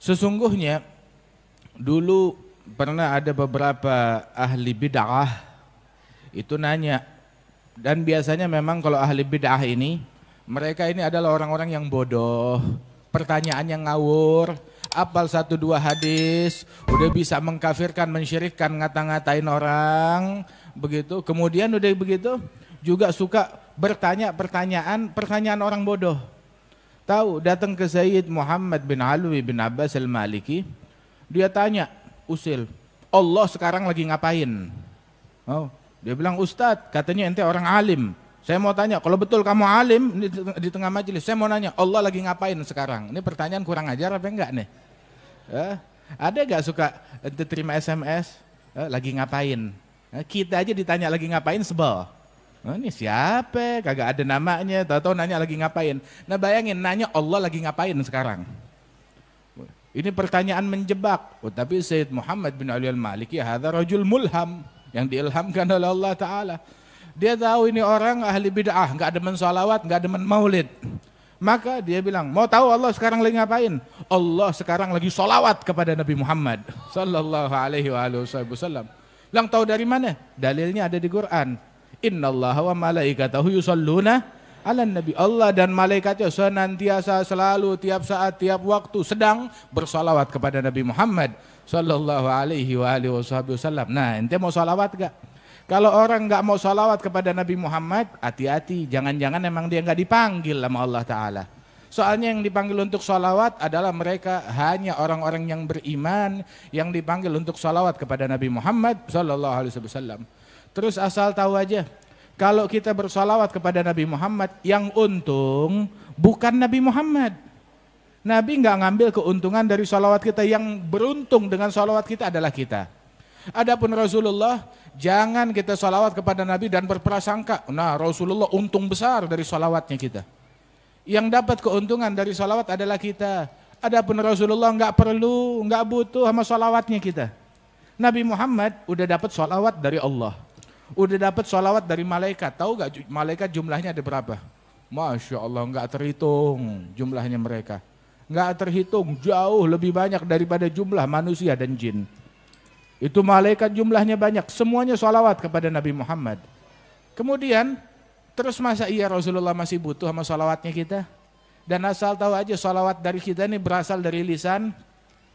Sesungguhnya dulu pernah ada beberapa ahli bid'ah itu nanya dan biasanya memang kalau ahli bid'ah ini mereka ini adalah orang-orang yang bodoh, pertanyaan yang ngawur, apal satu dua hadis, udah bisa mengkafirkan, mensyirikkan, ngata-ngatain orang, begitu. Kemudian udah begitu juga suka bertanya pertanyaan, pertanyaan orang bodoh. Tahu datang ke Sayyid Muhammad bin Alwi bin Abbas al-Maliki. Dia tanya, Usil, Allah sekarang lagi ngapain? Oh, dia bilang, Ustadz, katanya ente orang alim. Saya mau tanya, kalau betul kamu alim di tengah majelis, saya mau nanya, Allah lagi ngapain sekarang? Ini pertanyaan kurang ajar apa enggak nih? Eh, ada gak suka ente terima SMS? Eh, lagi ngapain? Eh, kita aja ditanya lagi ngapain sebel. Oh, ini siapa? Kagak ada namanya. Tahu-tahu nanya lagi ngapain. Nah bayangin nanya Allah lagi ngapain sekarang. Ini pertanyaan menjebak. Oh, tapi Sayyid Muhammad bin Ali al-Maliki hadza rajul mulham yang diilhamkan oleh Allah taala. Dia tahu ini orang ahli bid'ah, nggak demen salawat, nggak demen maulid. Maka dia bilang, mau tahu Allah sekarang lagi ngapain? Allah sekarang lagi salawat kepada Nabi Muhammad Sallallahu alaihi wa wasallam. Lang tahu dari mana? Dalilnya ada di Quran. Innallaha wa malaikatahu yusalluna ala nabi Allah dan malaikatnya senantiasa selalu tiap saat tiap waktu sedang bersolawat kepada Nabi Muhammad sallallahu alaihi wa alihi wasallam. Nah, ente mau salawat gak? Kalau orang nggak mau salawat kepada Nabi Muhammad, hati-hati, jangan-jangan emang dia nggak dipanggil sama Allah Ta'ala. Soalnya yang dipanggil untuk salawat adalah mereka hanya orang-orang yang beriman yang dipanggil untuk salawat kepada Nabi Muhammad Sallallahu Alaihi Wasallam. Terus asal tahu aja, kalau kita bersolawat kepada Nabi Muhammad, yang untung bukan Nabi Muhammad. Nabi nggak ngambil keuntungan dari solawat kita, yang beruntung dengan solawat kita adalah kita. Adapun Rasulullah, jangan kita solawat kepada Nabi dan berprasangka, nah Rasulullah untung besar dari solawatnya kita. Yang dapat keuntungan dari solawat adalah kita. Adapun Rasulullah nggak perlu, nggak butuh sama solawatnya kita. Nabi Muhammad udah dapat solawat dari Allah. Udah dapat sholawat dari malaikat. Tahu gak malaikat jumlahnya ada berapa? Masya Allah nggak terhitung jumlahnya mereka. Nggak terhitung jauh lebih banyak daripada jumlah manusia dan jin. Itu malaikat jumlahnya banyak. Semuanya sholawat kepada Nabi Muhammad. Kemudian terus masa iya Rasulullah masih butuh sama sholawatnya kita? Dan asal tahu aja sholawat dari kita ini berasal dari lisan.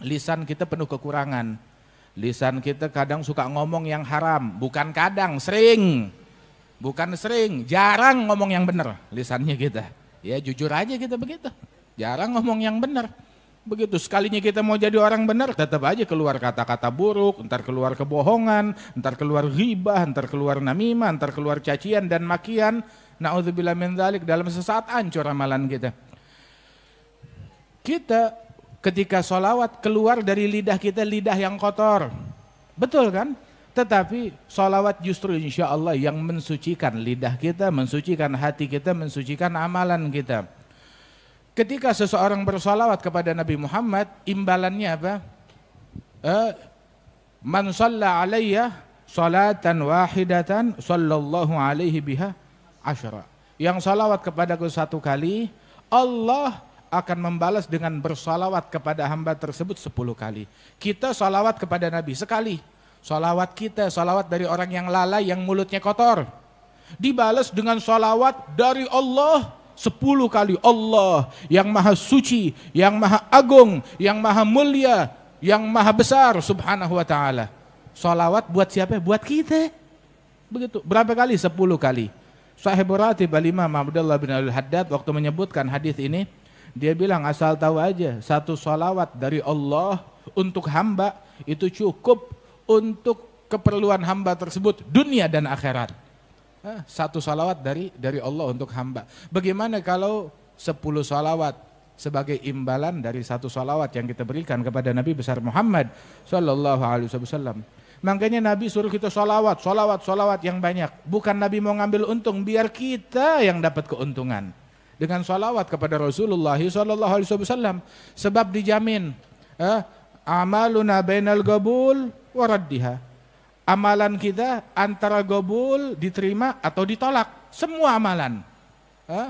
Lisan kita penuh kekurangan Lisan kita kadang suka ngomong yang haram, bukan kadang, sering. Bukan sering, jarang ngomong yang benar lisannya kita. Ya jujur aja kita begitu. Jarang ngomong yang benar. Begitu sekalinya kita mau jadi orang benar, tetap aja keluar kata-kata buruk, entar keluar kebohongan, entar keluar ghibah, entar keluar namimah, entar keluar cacian dan makian. Nauzubillah min dalam sesaat hancur amalan kita. Kita ketika solawat keluar dari lidah kita lidah yang kotor. Betul kan? Tetapi solawat justru insya Allah yang mensucikan lidah kita, mensucikan hati kita, mensucikan amalan kita. Ketika seseorang bersolawat kepada Nabi Muhammad, imbalannya apa? Eh, Man salla alaiya salatan wahidatan sallallahu alaihi biha asyara. Yang salawat kepadaku satu kali, Allah akan membalas dengan bersolawat kepada hamba tersebut 10 kali. Kita solawat kepada Nabi sekali. Solawat kita, solawat dari orang yang lalai yang mulutnya kotor. Dibalas dengan solawat dari Allah sepuluh kali. Allah yang maha suci, yang maha agung, yang maha mulia, yang maha besar subhanahu wa ta'ala. Solawat buat siapa? Buat kita. Begitu. Berapa kali? Sepuluh kali. Sahih Ratib Al-Imam Abdullah bin Al-Haddad waktu menyebutkan hadis ini, dia bilang asal tahu aja satu sholawat dari Allah untuk hamba itu cukup untuk keperluan hamba tersebut dunia dan akhirat. Satu sholawat dari dari Allah untuk hamba. Bagaimana kalau sepuluh sholawat sebagai imbalan dari satu sholawat yang kita berikan kepada Nabi besar Muhammad Shallallahu Alaihi Wasallam. Makanya Nabi suruh kita sholawat, sholawat, sholawat yang banyak. Bukan Nabi mau ngambil untung, biar kita yang dapat keuntungan dengan salawat kepada Rasulullah SAW sebab dijamin eh, amaluna bainal gabul waraddiha amalan kita antara gabul diterima atau ditolak semua amalan eh,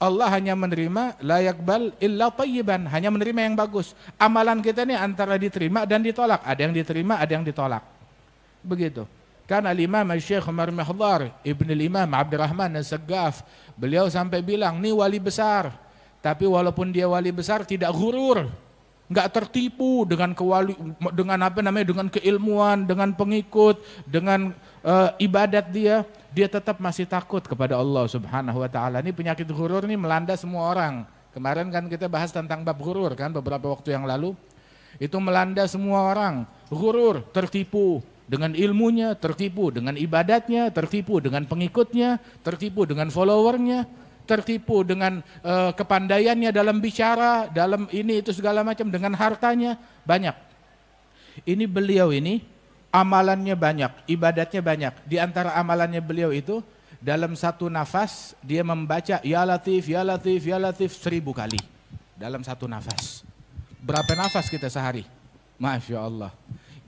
Allah hanya menerima layak bal illa tayyiban hanya menerima yang bagus amalan kita ini antara diterima dan ditolak ada yang diterima ada yang ditolak begitu Kan al-imam al-syekh Umar Mihdhar, ibn al-imam Abdurrahman al-Saggaf, beliau sampai bilang, ini wali besar. Tapi walaupun dia wali besar tidak gurur, nggak tertipu dengan kewali, dengan apa namanya, dengan keilmuan, dengan pengikut, dengan uh, ibadat dia, dia tetap masih takut kepada Allah Subhanahu wa taala. Ini penyakit gurur ini melanda semua orang. Kemarin kan kita bahas tentang bab gurur kan beberapa waktu yang lalu. Itu melanda semua orang, gurur, tertipu, dengan ilmunya, tertipu dengan ibadatnya, tertipu dengan pengikutnya, tertipu dengan followernya, tertipu dengan uh, kepandaiannya dalam bicara, dalam ini itu segala macam, dengan hartanya banyak. Ini beliau ini amalannya banyak, ibadatnya banyak. Di antara amalannya beliau itu dalam satu nafas dia membaca ya latif, ya latif, ya latif seribu kali dalam satu nafas. Berapa nafas kita sehari? Masya Allah.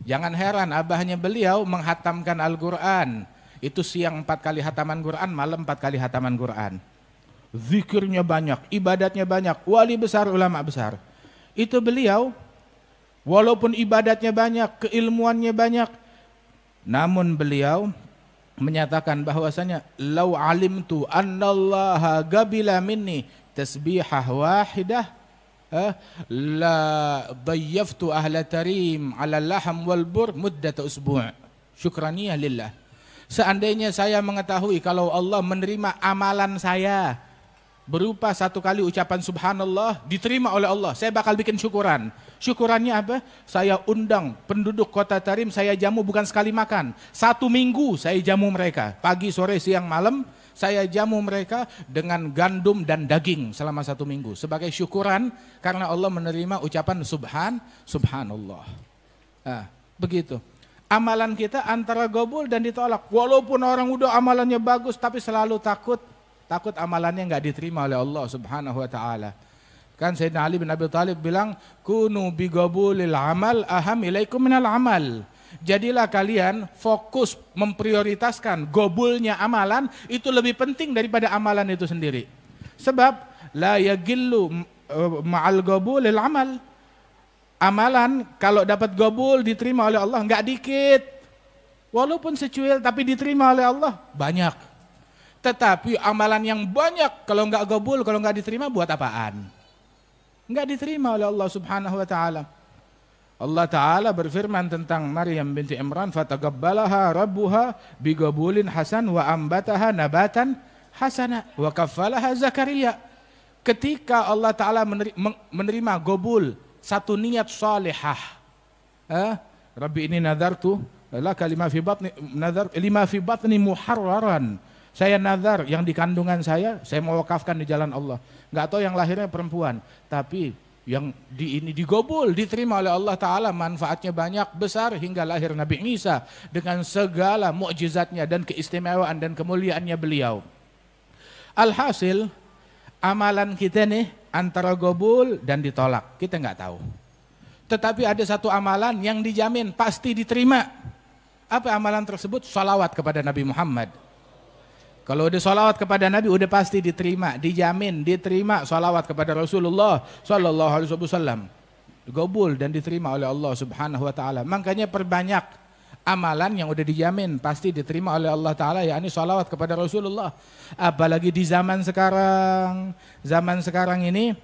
Jangan heran abahnya beliau menghatamkan Al-Quran. Itu siang empat kali hataman Quran, malam empat kali hataman Quran. Zikirnya banyak, ibadatnya banyak, wali besar, ulama besar. Itu beliau walaupun ibadatnya banyak, keilmuannya banyak. Namun beliau menyatakan bahwasanya lau alimtu annallaha gabila minni tasbihah wahidah Eh? la dayyaftu ahla tarim ala laham wal bur muddat usbu' syukraniyah lillah seandainya saya mengetahui kalau Allah menerima amalan saya berupa satu kali ucapan subhanallah diterima oleh Allah saya bakal bikin syukuran syukurannya apa saya undang penduduk kota Tarim saya jamu bukan sekali makan satu minggu saya jamu mereka pagi sore siang malam saya jamu mereka dengan gandum dan daging selama satu minggu sebagai syukuran karena Allah menerima ucapan subhan subhanallah nah, begitu amalan kita antara gobul dan ditolak walaupun orang udah amalannya bagus tapi selalu takut takut amalannya nggak diterima oleh Allah subhanahu wa ta'ala kan Sayyidina Ali bin Abi Thalib bilang kunu bigobulil amal aham ilaikum minal amal Jadilah kalian fokus memprioritaskan gobulnya amalan itu lebih penting daripada amalan itu sendiri. Sebab la yagillu e, ma'al gobulil amal. Amalan kalau dapat gobul diterima oleh Allah enggak dikit. Walaupun secuil tapi diterima oleh Allah banyak. Tetapi amalan yang banyak kalau enggak gobul, kalau enggak diterima buat apaan? Enggak diterima oleh Allah Subhanahu wa taala. Allah Ta'ala berfirman tentang Maryam binti Imran fatagabbalaha rabbuha bigabulin hasan wa ambataha nabatan hasana wa kafalaha Zakaria ketika Allah Ta'ala menerima gobul satu niat salihah eh? Rabbi ini nazar nadartu laka lima fi batni nazar lima fi batni muharraran saya nazar yang di kandungan saya saya mau wakafkan di jalan Allah nggak tahu yang lahirnya perempuan tapi yang di ini digobul diterima oleh Allah taala manfaatnya banyak besar hingga lahir Nabi Isa dengan segala mukjizatnya dan keistimewaan dan kemuliaannya beliau. Alhasil amalan kita nih antara gobul dan ditolak, kita nggak tahu. Tetapi ada satu amalan yang dijamin pasti diterima. Apa amalan tersebut? Salawat kepada Nabi Muhammad kalau udah sholawat kepada Nabi udah pasti diterima, dijamin diterima sholawat kepada Rasulullah Shallallahu Alaihi Wasallam. Gobul dan diterima oleh Allah Subhanahu Wa Taala. Makanya perbanyak amalan yang udah dijamin pasti diterima oleh Allah Taala yakni sholawat kepada Rasulullah. Apalagi di zaman sekarang, zaman sekarang ini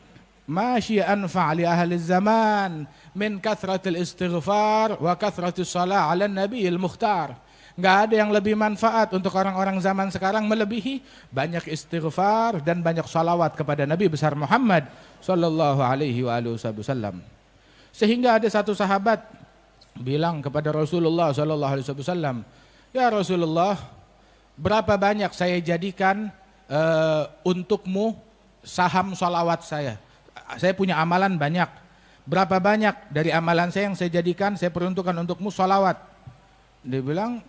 masih anfa li ahli zaman min kathratil istighfar wa kathratil salah ala nabiyil mukhtar nggak ada yang lebih manfaat untuk orang-orang zaman sekarang melebihi banyak istighfar dan banyak salawat kepada Nabi besar Muhammad Sallallahu Alaihi Wasallam. Sehingga ada satu sahabat bilang kepada Rasulullah Sallallahu Alaihi Wasallam, ya Rasulullah, berapa banyak saya jadikan uh, untukmu saham salawat saya? Saya punya amalan banyak berapa banyak dari amalan saya yang saya jadikan saya peruntukkan untukmu sholawat dia bilang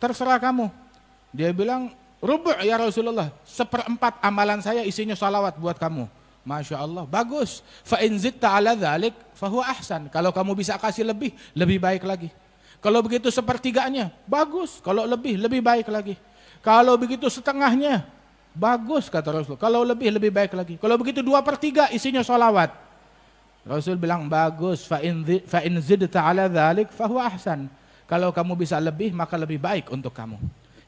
terserah kamu. Dia bilang, rubuh ya Rasulullah, seperempat amalan saya isinya salawat buat kamu. Masya Allah, bagus. Fa'in zitta ala dhalik, fahuwa ahsan. Kalau kamu bisa kasih lebih, lebih baik lagi. Kalau begitu sepertiganya, bagus. Kalau lebih, lebih baik lagi. Kalau begitu setengahnya, bagus kata Rasul. Kalau lebih, lebih baik lagi. Kalau begitu dua per tiga isinya salawat Rasul bilang bagus. Fa'in zidta ala dhalik, fahuwa ahsan. Kalau kamu bisa lebih, maka lebih baik untuk kamu.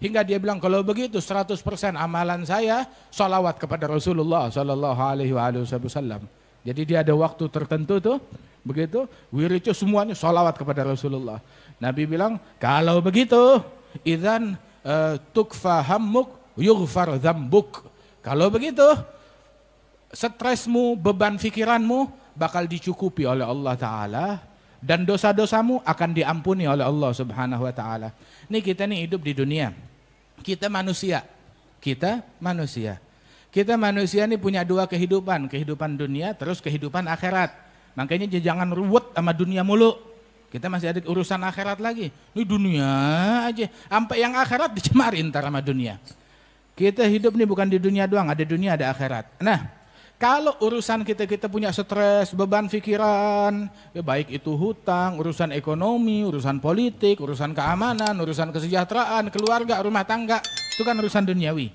Hingga dia bilang, kalau begitu 100% amalan saya, salawat kepada Rasulullah Sallallahu Alaihi Wasallam. Jadi dia ada waktu tertentu tuh, begitu, wiricu semuanya salawat kepada Rasulullah. Nabi bilang, kalau begitu, idan uh, e, tukfa hammuk yughfar zambuk. Kalau begitu, stresmu, beban pikiranmu bakal dicukupi oleh Allah Ta'ala dan dosa-dosamu akan diampuni oleh Allah Subhanahu wa taala. Ini kita nih hidup di dunia. Kita manusia. Kita manusia. Kita manusia nih punya dua kehidupan, kehidupan dunia terus kehidupan akhirat. Makanya jangan ruwet sama dunia mulu. Kita masih ada urusan akhirat lagi. Ini dunia aja. Sampai yang akhirat dicemarin ntar sama dunia. Kita hidup nih bukan di dunia doang, ada dunia ada akhirat. Nah, kalau urusan kita kita punya stres, beban pikiran, ya baik itu hutang, urusan ekonomi, urusan politik, urusan keamanan, urusan kesejahteraan, keluarga, rumah tangga, itu kan urusan duniawi.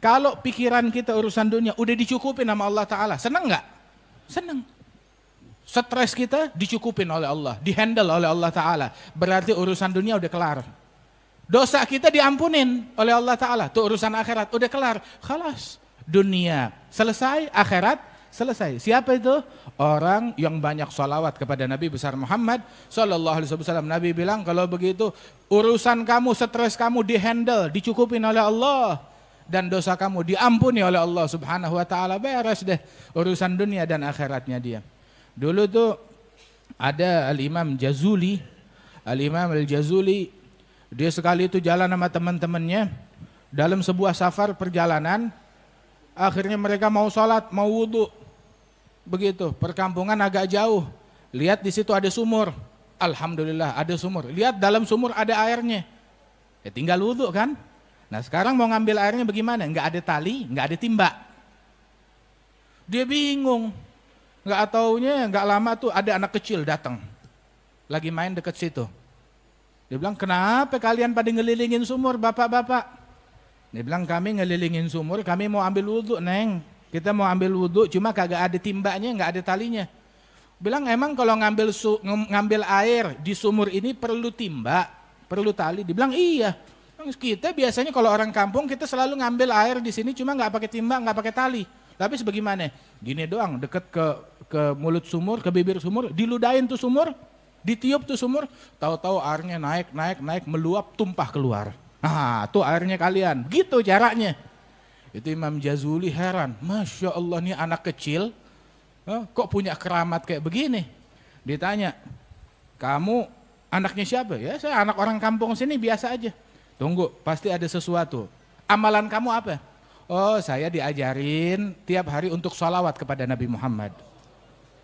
Kalau pikiran kita urusan dunia udah dicukupin sama Allah Taala, seneng nggak? Seneng. Stres kita dicukupin oleh Allah, dihandle oleh Allah Taala. Berarti urusan dunia udah kelar. Dosa kita diampunin oleh Allah Taala. Tuh urusan akhirat udah kelar. Khalas. Dunia selesai, akhirat selesai. Siapa itu? Orang yang banyak sholawat kepada Nabi besar Muhammad Sallallahu Alaihi Wasallam. Nabi bilang kalau begitu urusan kamu, stres kamu dihandle, dicukupin oleh Allah dan dosa kamu diampuni oleh Allah Subhanahu wa taala. Beres deh urusan dunia dan akhiratnya dia. Dulu tuh ada Al-Imam Jazuli, Al-Imam Al-Jazuli dia sekali itu jalan sama teman-temannya dalam sebuah safar perjalanan Akhirnya mereka mau sholat, mau wudhu. Begitu, perkampungan agak jauh. Lihat di situ ada sumur. Alhamdulillah ada sumur. Lihat dalam sumur ada airnya. Ya tinggal wudhu kan. Nah sekarang mau ngambil airnya bagaimana? Nggak ada tali, nggak ada timba. Dia bingung. Nggak taunya, nggak lama tuh ada anak kecil datang. Lagi main deket situ. Dia bilang, kenapa kalian pada ngelilingin sumur bapak-bapak? Dia bilang kami ngelilingin sumur, kami mau ambil wudhu neng. Kita mau ambil wudhu, cuma kagak ada timbanya, nggak ada talinya. Bilang emang kalau ngambil su, ngambil air di sumur ini perlu timba, perlu tali. Dibilang iya. Kita biasanya kalau orang kampung kita selalu ngambil air di sini cuma nggak pakai timba, nggak pakai tali. Tapi sebagaimana? Gini doang, deket ke ke mulut sumur, ke bibir sumur, diludain tuh sumur, ditiup tuh sumur, tahu-tahu airnya naik, naik, naik, meluap, tumpah keluar. Nah, tuh airnya kalian. Gitu jaraknya. Itu Imam Jazuli heran. Masya Allah nih anak kecil kok punya keramat kayak begini. Ditanya, kamu anaknya siapa? Ya saya anak orang kampung sini biasa aja. Tunggu, pasti ada sesuatu. Amalan kamu apa? Oh saya diajarin tiap hari untuk sholawat kepada Nabi Muhammad.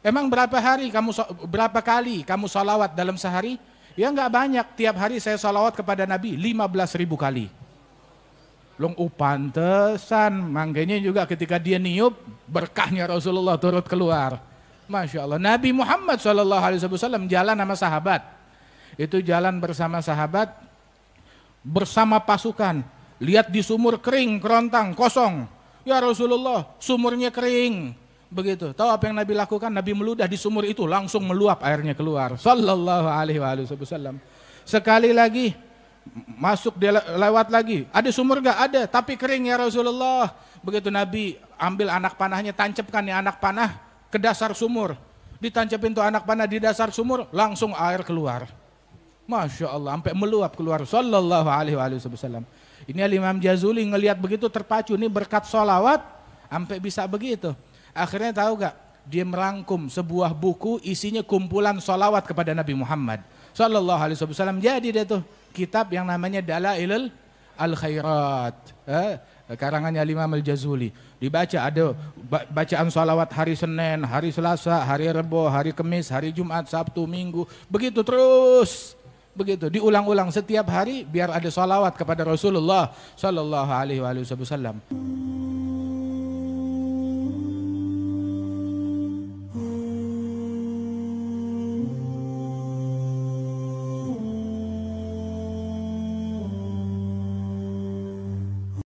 Emang berapa hari kamu berapa kali kamu sholawat dalam sehari? Ya nggak banyak, tiap hari saya salawat kepada Nabi 15 ribu kali. Long upantesan, oh, makanya juga ketika dia niup, berkahnya Rasulullah turut keluar. Masya Allah, Nabi Muhammad SAW jalan sama sahabat. Itu jalan bersama sahabat, bersama pasukan. Lihat di sumur kering, kerontang, kosong. Ya Rasulullah, sumurnya kering, Begitu. Tahu apa yang Nabi lakukan? Nabi meludah di sumur itu langsung meluap airnya keluar. Sallallahu alaihi wasallam. Sekali lagi masuk dia lewat lagi. Ada sumur gak? Ada, tapi kering ya Rasulullah. Begitu Nabi ambil anak panahnya, tancapkan ya anak panah ke dasar sumur. Ditancapin tuh anak panah di dasar sumur, langsung air keluar. Masya Allah, sampai meluap keluar. Sallallahu alaihi wasallam. Ini Imam Jazuli ngelihat begitu terpacu, ini berkat sholawat, sampai bisa begitu. Akhirnya tahu gak? Dia merangkum sebuah buku isinya kumpulan solawat kepada Nabi Muhammad. Sallallahu alaihi wasallam. Jadi dia tuh kitab yang namanya Dalailul Al-Khairat. Eh, karangannya Imam Al-Jazuli. Dibaca ada bacaan solawat hari Senin, hari Selasa, hari Rebo, hari Kamis, hari Jumat, Sabtu, Minggu. Begitu terus begitu diulang-ulang setiap hari biar ada solawat kepada Rasulullah Shallallahu Alaihi Wasallam.